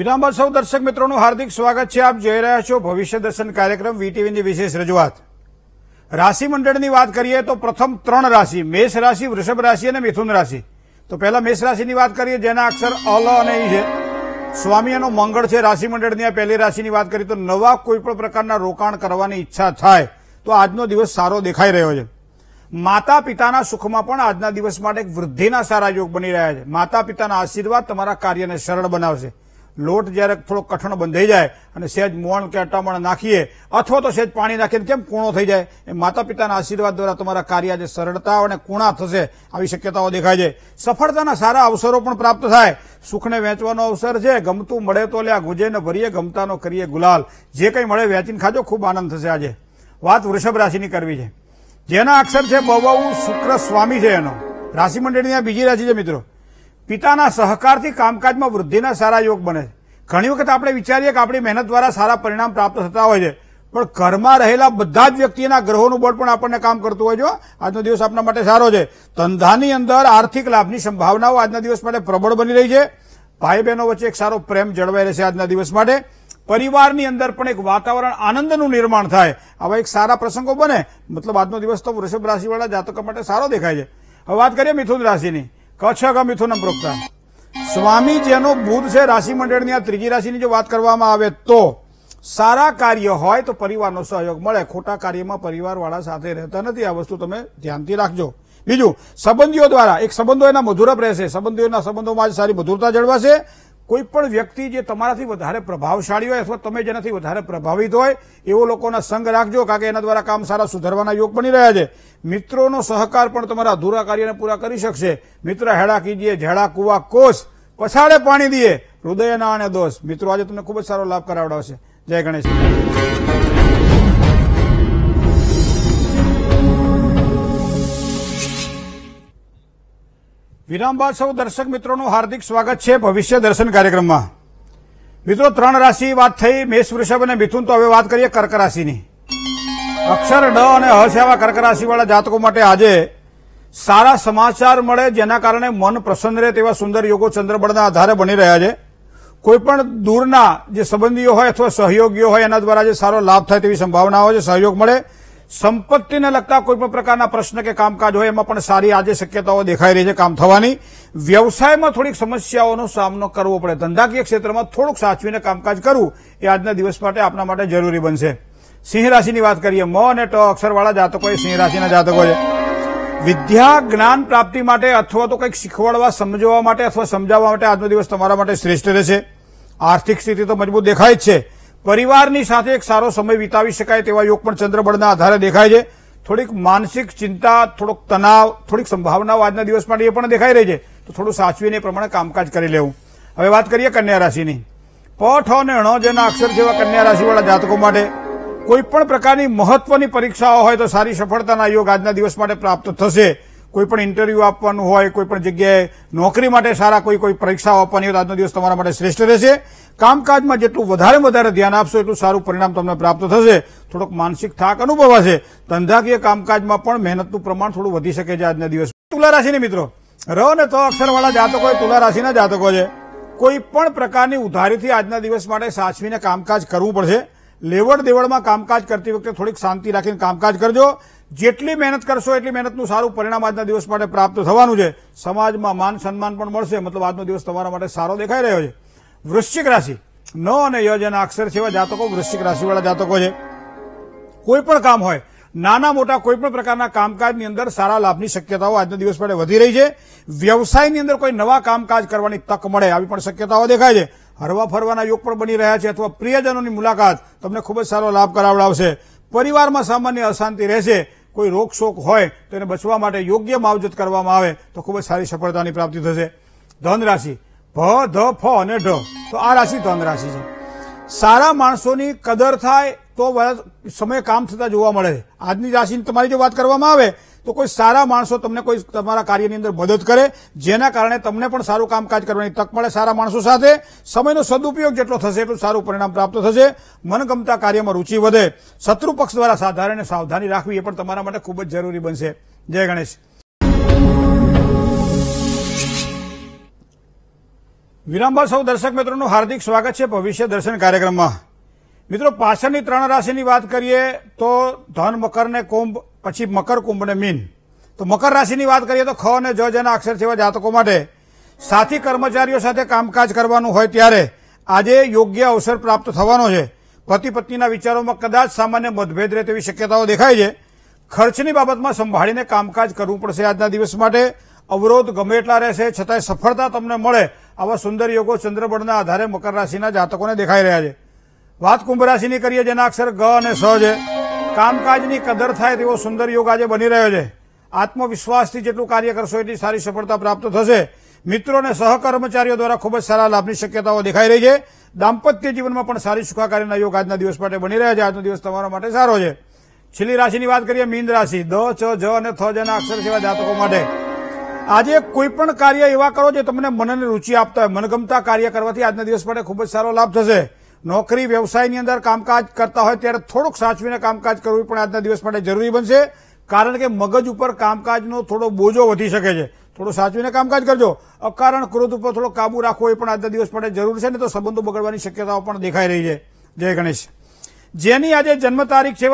વિરામબાદ સૌ દર્શક મિત્રોનું હાર્દિક સ્વાગત છે આપ જોઈ રહ્યા છો ભવિષ્ય દર્શન કાર્યક્રમ વીટીવીની વિશેષ રજૂઆત રાશિ મંડળની વાત કરીએ તો પ્રથમ ત્રણ રાશિ મેષ રાશિ વૃષભ રાશિ અને મિથુન રાશિ તો પહેલા મેષ રાશિની વાત કરીએ જેના અક્ષર અલ અને ઈ છે સ્વામી એનો મંગળ છે રાશિ મંડળની આ પહેલી રાશિની વાત કરીએ તો નવા કોઈપણ પ્રકારના રોકાણ કરવાની ઈચ્છા થાય તો આજનો દિવસ સારો દેખાઈ રહ્યો છે માતા પિતાના સુખમાં પણ આજના દિવસ માટે વૃદ્ધિના સારા યોગ બની રહ્યા છે માતા પિતાના આશીર્વાદ તમારા કાર્યને સરળ બનાવશે લોટ જ્યારે થોડો કઠણ બંધાઈ જાય અને સહેજ મોણ કે અટામણ નાખીએ અથવા તો સહેજ પાણી નાખીને કેમ કૂણો થઈ જાય એ માતા પિતાના આશીર્વાદ દ્વારા તમારા કાર્ય આજે સરળતા અને કૂણા થશે આવી શક્યતાઓ દેખાય છે સફળતાના સારા અવસરો પણ પ્રાપ્ત થાય સુખને વેચવાનો અવસર છે ગમતું મળે તો લ્યા ગુજે ને ભરીએ ગમતાનો કરીએ ગુલાલ જે કંઈ મળે વેચીને ખાજો ખૂબ આનંદ થશે આજે વાત વૃષભ રાશિની કરવી છે જેના અક્ષર છે બહુ શુક્ર સ્વામી છે એનો રાશિ મંડળની આ બીજી રાશિ છે મિત્રો પિતાના સહકારથી કામકાજમાં વૃદ્ધિના સારા યોગ બને છે ઘણી વખત આપણે વિચારીએ કે આપણી મહેનત દ્વારા સારા પરિણામ પ્રાપ્ત થતા હોય છે પણ ઘરમાં રહેલા બધા જ વ્યક્તિના ગ્રહોનું બળ પણ આપણને કામ કરતું હોય જો આજનો દિવસ આપણા માટે સારો છે ધંધાની અંદર આર્થિક લાભની સંભાવનાઓ આજના દિવસ માટે પ્રબળ બની રહી છે ભાઈ બહેનો વચ્ચે એક સારો પ્રેમ જળવાઈ રહેશે આજના દિવસ માટે પરિવારની અંદર પણ એક વાતાવરણ આનંદનું નિર્માણ થાય આવા એક સારા પ્રસંગો બને મતલબ આજનો દિવસ તો વૃષભ રાશિવાળા જાતકો માટે સારો દેખાય છે હવે વાત કરીએ મિથુન રાશિની કચ્છ મિથુનમ પ્રોક્તા સ્વામી જેનો બુધ છે રાશિ મંડળની આ ત્રીજી રાશિની જો વાત કરવામાં આવે તો સારા કાર્ય હોય તો પરિવારનો સહયોગ મળે ખોટા કાર્યમાં પરિવારવાળા સાથે રહેતા નથી આ વસ્તુ તમે ધ્યાનથી રાખજો બીજું સંબંધીઓ દ્વારા એક સંબંધો એના મધુરપ રહેશે સંબંધીઓના સંબંધોમાં જ સારી મધુરતા જળવાશે કોઈપણ વ્યક્તિ જે તમારાથી વધારે પ્રભાવશાળી હોય અથવા તમે જેનાથી વધારે પ્રભાવિત હોય એવા લોકોનો સંગ રાખજો કારણ કે એના દ્વારા કામ સારા સુધારવાના યોગ બની રહ્યા છે મિત્રોનો સહકાર પણ તમારું અધૂરા કાર્યને પૂરા કરી શકે મિત્ર હેડા કીજીએ ઝાડા કુવા કોશ પછાડે પાણી દીએ હૃદયના અને દોષ મિત્રો આજે તમને ખૂબ જ સારો લાભ કરાવવાનો છે જય ગણેશ વિરામ બાદ સૌ દર્શક મિત્રોનું હાર્દિક સ્વાગત છે ભવિષ્ય દર્શન કાર્યક્રમમાં મિત્રો ત્રણ રાશિ વાત થઈ મેષ વૃષભ અને મિથુન તો હવે વાત કરીએ કર્ક રાશિની અક્ષર ડ અને હશ એવા કર્ક રાશિવાળા જાતકો માટે આજે સારા સમાચાર મળે જેના કારણે મન પ્રસન્ન રહે તેવા સુંદર યોગો ચંદ્રબળના આધારે બની રહ્યા છે કોઈપણ દૂરના જે સંબંધીઓ હોય અથવા સહયોગીઓ હોય એના દ્વારા જે સારો લાભ થાય તેવી સંભાવનાઓ છે સહયોગ મળે સંપત્તિને લગતા કોઈ પણ પ્રકારના પ્રશ્ન કે કામકાજ હોય એમાં પણ સારી આજે શક્યતાઓ દેખાઈ રહી છે કામ થવાની વ્યવસાયમાં થોડીક સમસ્યાઓનો સામનો કરવો પડે ધંધાકીય ક્ષેત્રમાં થોડુંક સાચવીને કામકાજ કરવું એ આજના દિવસ માટે આપના માટે જરૂરી બનશે સિંહ રાશિની વાત કરીએ મ અને ટ અક્ષરવાળા જાતકો એ સિંહ રાશિના જાતકો છે વિદ્યા જ્ઞાન પ્રાપ્તિ માટે અથવા તો કંઈક શીખવાડવા સમજવા માટે અથવા સમજાવવા માટે આજનો દિવસ તમારા માટે શ્રેષ્ઠ રહેશે આર્થિક સ્થિતિ તો મજબૂત દેખાય જ છે પરિવારની સાથે એક સારો સમય વિતાવી શકાય તેવા યોગ પણ ચંદ્રબળના આધારે દેખાય છે થોડીક માનસિક ચિંતા થોડોક તણાવ થોડીક સંભાવનાઓ આજના દિવસ માટે એ પણ દેખાઈ રહી છે તો થોડું સાચવીને એ પ્રમાણે કામકાજ કરી લેવું હવે વાત કરીએ કન્યા રાશિની પઠ અને ણ જેના અક્ષર જેવા કન્યા રાશિવાળા જાતકો માટે કોઈપણ પ્રકારની મહત્વની પરીક્ષાઓ હોય તો સારી સફળતાના યોગ આજના દિવસ માટે પ્રાપ્ત થશે કોઈ પણ ઇન્ટરવ્યૂ આપવાનું હોય કોઈ પણ જગ્યાએ નોકરી માટે સારા કોઈ કોઈ પરીક્ષાઓ આપવાની હોય તો આજનો દિવસ તમારા માટે શ્રેષ્ઠ રહેશે કામકાજમાં જેટલું વધારે વધારે ધ્યાન આપશો એટલું સારું પરિણામ તમને પ્રાપ્ત થશે થોડોક માનસિક થાક અનુભવાશે ધંધાકીય કામકાજમાં પણ મહેનતનું પ્રમાણ થોડું વધી શકે છે આજના દિવસ તુલા રાશિની મિત્રો ર ને તો અક્ષરવાળા જાતકો એ તુલા રાશિના જાતકો છે કોઈ પણ પ્રકારની ઉધારીથી આજના દિવસ માટે સાચવીને કામકાજ કરવું પડશે લેવડ દેવડમાં કામકાજ કરતી વખતે થોડીક શાંતિ રાખીને કામકાજ કરજો જેટલી મહેનત કરશો એટલી મહેનતનું સારું પરિણામ આજના દિવસ માટે પ્રાપ્ત થવાનું છે સમાજમાં માન સન્માન પણ મળશે મતલબ આજનો દિવસ તમારા માટે સારો દેખાઈ રહ્યો છે વૃશ્ચિક રાશિ ન અને યજના અક્ષર છેવા જાતકો વૃશ્ચિક રાશિવાળા જાતકો છે કોઈ પણ કામ હોય નાના મોટા કોઈપણ પ્રકારના કામકાજની અંદર સારા લાભની શક્યતાઓ આજના દિવસ માટે વધી રહી છે વ્યવસાયની અંદર કોઈ નવા કામકાજ કરવાની તક મળે આવી પણ શક્યતાઓ દેખાય છે હરવા ફરવાના યોગ પણ બની રહ્યા છે અથવા પ્રિયજનોની મુલાકાત તમને ખૂબ જ સારો લાભ કરાવડાવશે પરિવારમાં સામાન્ય અશાંતિ રહેશે કોઈ રોગશોક હોય તો એને બચવા માટે યોગ્ય માવજત કરવામાં આવે તો ખૂબ જ સારી સફળતાની પ્રાપ્તિ થશે ધન રાશિ ભ ધ ફ અને ઢ તો આ રાશિ ધન રાશિ છે સારા માણસોની કદર થાય તો સમય કામ થતા જોવા મળે છે આજની રાશિની તમારી જો વાત કરવામાં આવે તો કોઈ સારા માણસો તમને કોઈ તમારા કાર્યની અંદર મદદ કરે જેના કારણે તમને પણ સારું કામકાજ કરવાની તક મળે સારા માણસો સાથે સમયનો સદુપયોગ જેટલો થશે એટલું સારું પરિણામ પ્રાપ્ત થશે મનગમતા કાર્યમાં રુચિ વધે શત્રુપક્ષ દ્વારા સાધારણ સાવધાની રાખવી એ પણ તમારા માટે ખૂબ જ જરૂરી બનશે જય ગણેશ વિરામબાદ સૌ દર્શક મિત્રોનું હાર્દિક સ્વાગત છે ભવિષ્ય દર્શન કાર્યક્રમમાં મિત્રો પાછળની ત્રણ રાશિની વાત કરીએ તો ધન મકરને કુંભ પછી મકર કુંભ અને મીન તો મકર રાશિની વાત કરીએ તો ખ અને જ જેના અક્ષર સેવા જાતકો માટે સાથી કર્મચારીઓ સાથે કામકાજ કરવાનું હોય ત્યારે આજે યોગ્ય અવસર પ્રાપ્ત થવાનો છે પતિ પત્નીના વિચારોમાં કદાચ સામાન્ય મતભેદ રહે તેવી શક્યતાઓ દેખાય છે ખર્ચની બાબતમાં સંભાળીને કામકાજ કરવું પડશે આજના દિવસ માટે અવરોધ ગમે એટલા રહેશે છતાંય સફળતા તમને મળે આવા સુંદર યોગો ચંદ્રબળના આધારે મકર રાશિના જાતકોને દેખાઈ રહ્યા છે વાત કુંભ રાશિની કરીએ જેના અક્ષર ગ અને સ છે કામકાજની કદર થાય તેવો સુંદર યોગ આજે બની રહ્યો છે આત્મવિશ્વાસથી જેટલું કાર્ય કરશો એટલી સારી સફળતા પ્રાપ્ત થશે મિત્રો અને સહકર્મચારીઓ દ્વારા ખૂબ જ સારા લાભની શક્યતાઓ દેખાઈ રહી છે દાંપત્ય જીવનમાં પણ સારી સુખાકારીના યોગ આજના દિવસ માટે બની રહ્યા છે આજનો દિવસ તમારા માટે સારો છે છેલ્લી રાશિની વાત કરીએ મીન રાશિ દ છ જ અને થ જના અક્ષર જેવા જાતકો માટે આજે કોઈપણ કાર્ય એવા કરો જે તમને મનને રુચિ આપતા હોય મનગમતા કાર્ય કરવાથી આજના દિવસ માટે ખૂબ જ સારો લાભ થશે નોકરી વ્યવસાયની અંદર કામકાજ કરતા હોય ત્યારે થોડુંક સાચવીને કામકાજ કરવું પણ આજના દિવસ માટે જરૂરી બનશે કારણ કે મગજ ઉપર કામકાજનો થોડો બોજો વધી શકે છે થોડું સાચવીને કામકાજ કરજો અકારણ ક્રોધ ઉપર થોડો કાબુ રાખવો એ પણ આજના દિવસ માટે જરૂર છે ને તો સંબંધો બગડવાની શક્યતાઓ પણ દેખાઈ રહી છે જય ગણેશ જેની આજે જન્મ તારીખ છે